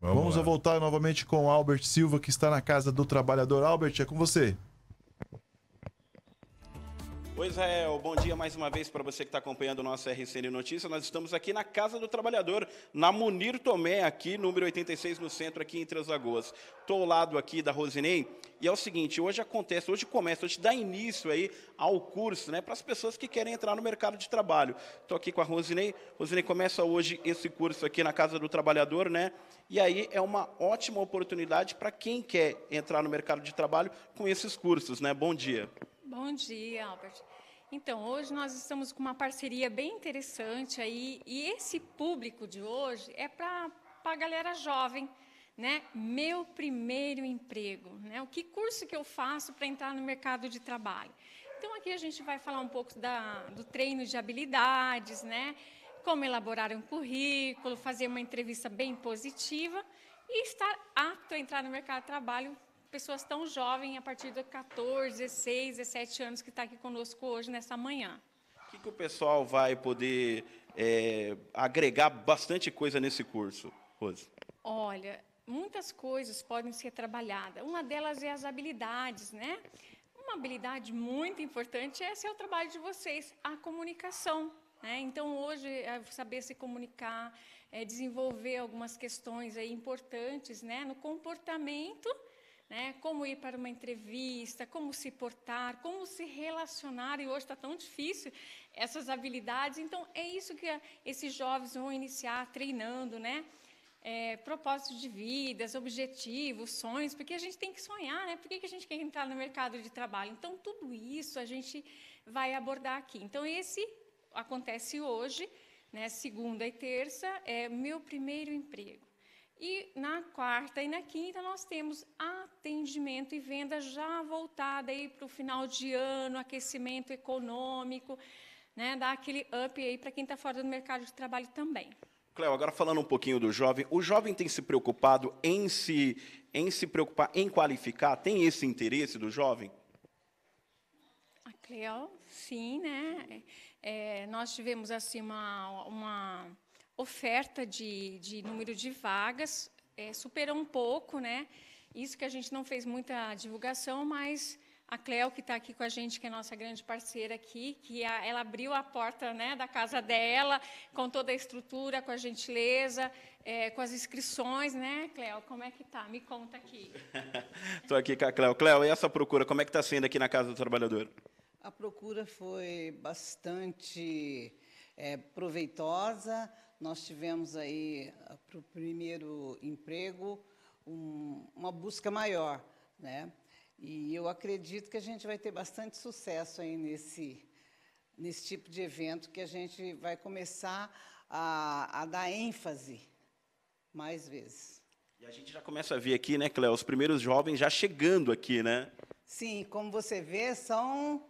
Vamos, Vamos a voltar novamente com Albert Silva, que está na Casa do Trabalhador. Albert, é com você. Pois é, bom dia mais uma vez para você que está acompanhando o nosso RCN Notícias. Nós estamos aqui na Casa do Trabalhador, na Munir Tomé, aqui, número 86, no centro, aqui entre as Lagoas. Estou ao lado aqui da Rosinei. E é o seguinte, hoje acontece, hoje começa, hoje dá início aí ao curso, né, para as pessoas que querem entrar no mercado de trabalho. Estou aqui com a Rosinei. Rosinei começa hoje esse curso aqui na Casa do Trabalhador, né? E aí é uma ótima oportunidade para quem quer entrar no mercado de trabalho com esses cursos, né? Bom dia. Bom dia, Albert. Então, hoje nós estamos com uma parceria bem interessante aí, e esse público de hoje é para a galera jovem, né? Meu primeiro emprego, né? O que curso que eu faço para entrar no mercado de trabalho? Então, aqui a gente vai falar um pouco da, do treino de habilidades, né? Como elaborar um currículo, fazer uma entrevista bem positiva e estar apto a entrar no mercado de trabalho pessoas tão jovens, a partir de 14, 16, 17 anos, que está aqui conosco hoje, nessa manhã. O que, que o pessoal vai poder é, agregar bastante coisa nesse curso, Rose? Olha, muitas coisas podem ser trabalhadas. Uma delas é as habilidades, né? Uma habilidade muito importante é ser é o trabalho de vocês, a comunicação. Né? Então, hoje, é saber se comunicar, é desenvolver algumas questões aí importantes né? no comportamento né? Como ir para uma entrevista, como se portar, como se relacionar, e hoje está tão difícil essas habilidades. Então, é isso que esses jovens vão iniciar treinando, né? É, propósitos de vidas, objetivos, sonhos, porque a gente tem que sonhar, né? Por que, que a gente quer entrar no mercado de trabalho? Então, tudo isso a gente vai abordar aqui. Então, esse acontece hoje, né? segunda e terça, é meu primeiro emprego. E na quarta e na quinta nós temos atendimento e venda já voltada aí para o final de ano, aquecimento econômico, né, dar aquele up aí para quem está fora do mercado de trabalho também. Cléo, agora falando um pouquinho do jovem, o jovem tem se preocupado em se, em se preocupar em qualificar? Tem esse interesse do jovem? A ah, Cléo, sim, né? É, nós tivemos assim uma, uma oferta de, de número de vagas é, superou um pouco, né? Isso que a gente não fez muita divulgação, mas a Cleo, que está aqui com a gente, que é nossa grande parceira aqui, que a, ela abriu a porta né, da casa dela, com toda a estrutura, com a gentileza, é, com as inscrições, né, Cleo? Como é que tá? Me conta aqui. Estou aqui com a Cleo. Cleo, e essa procura, como é que está sendo aqui na Casa do Trabalhador? A procura foi bastante é, proveitosa. Nós tivemos aí, ah, para o primeiro emprego, um, uma busca maior. Né? E eu acredito que a gente vai ter bastante sucesso aí nesse, nesse tipo de evento, que a gente vai começar a, a dar ênfase mais vezes. E a gente já começa a ver aqui, né, Cléo, os primeiros jovens já chegando aqui, né? Sim, como você vê, são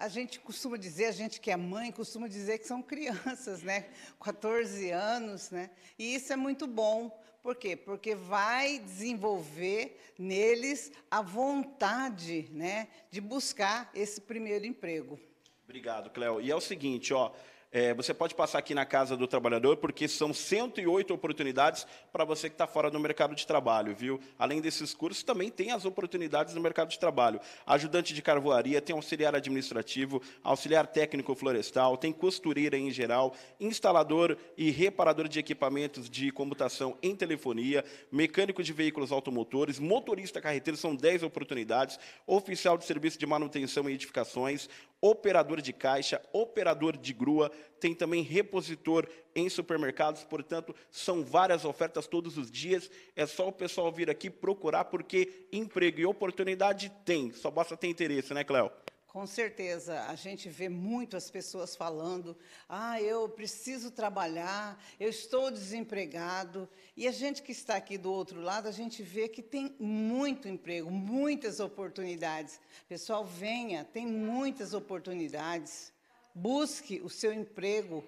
a gente costuma dizer, a gente que é mãe, costuma dizer que são crianças, né? 14 anos, né? E isso é muito bom. Por quê? Porque vai desenvolver neles a vontade, né, de buscar esse primeiro emprego. Obrigado, Cléo. E é o seguinte, ó, é, você pode passar aqui na Casa do Trabalhador, porque são 108 oportunidades para você que está fora do mercado de trabalho, viu? Além desses cursos, também tem as oportunidades no mercado de trabalho. Ajudante de carvoaria, tem auxiliar administrativo, auxiliar técnico florestal, tem costureira em geral, instalador e reparador de equipamentos de computação em telefonia, mecânico de veículos automotores, motorista carreteiro, são 10 oportunidades, oficial de serviço de manutenção e edificações, operador de caixa, operador de grua, tem também repositor em supermercados, portanto, são várias ofertas todos os dias. É só o pessoal vir aqui procurar, porque emprego e oportunidade tem, só basta ter interesse, né, Cléo? Com certeza, a gente vê muito as pessoas falando: ah, eu preciso trabalhar, eu estou desempregado. E a gente que está aqui do outro lado, a gente vê que tem muito emprego, muitas oportunidades. Pessoal, venha, tem muitas oportunidades. Busque o seu emprego,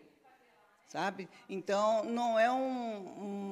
sabe? Então, não é um,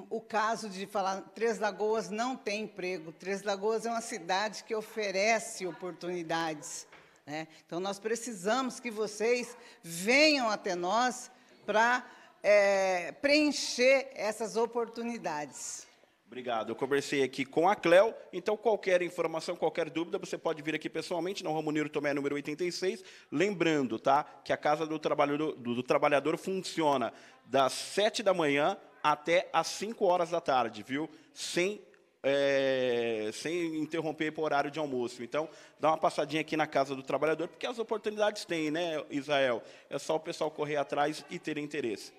um, o caso de falar Três Lagoas não tem emprego. Três Lagoas é uma cidade que oferece oportunidades. Né? Então, nós precisamos que vocês venham até nós para é, preencher essas oportunidades. Obrigado. Eu conversei aqui com a Cléo, então qualquer informação, qualquer dúvida, você pode vir aqui pessoalmente no Ramoniro Tomé, número 86. Lembrando, tá, que a Casa do, do, do Trabalhador funciona das 7 da manhã até às 5 horas da tarde, viu? Sem é, sem interromper o horário de almoço. Então, dá uma passadinha aqui na casa do trabalhador, porque as oportunidades têm, né, Israel? É só o pessoal correr atrás e ter interesse.